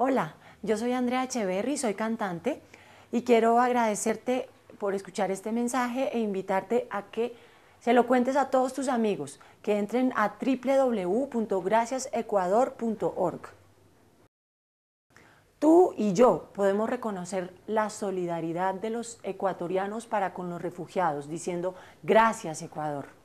Hola, yo soy Andrea Echeverry, soy cantante y quiero agradecerte por escuchar este mensaje e invitarte a que se lo cuentes a todos tus amigos, que entren a www.graciasecuador.org. Tú y yo podemos reconocer la solidaridad de los ecuatorianos para con los refugiados, diciendo gracias Ecuador.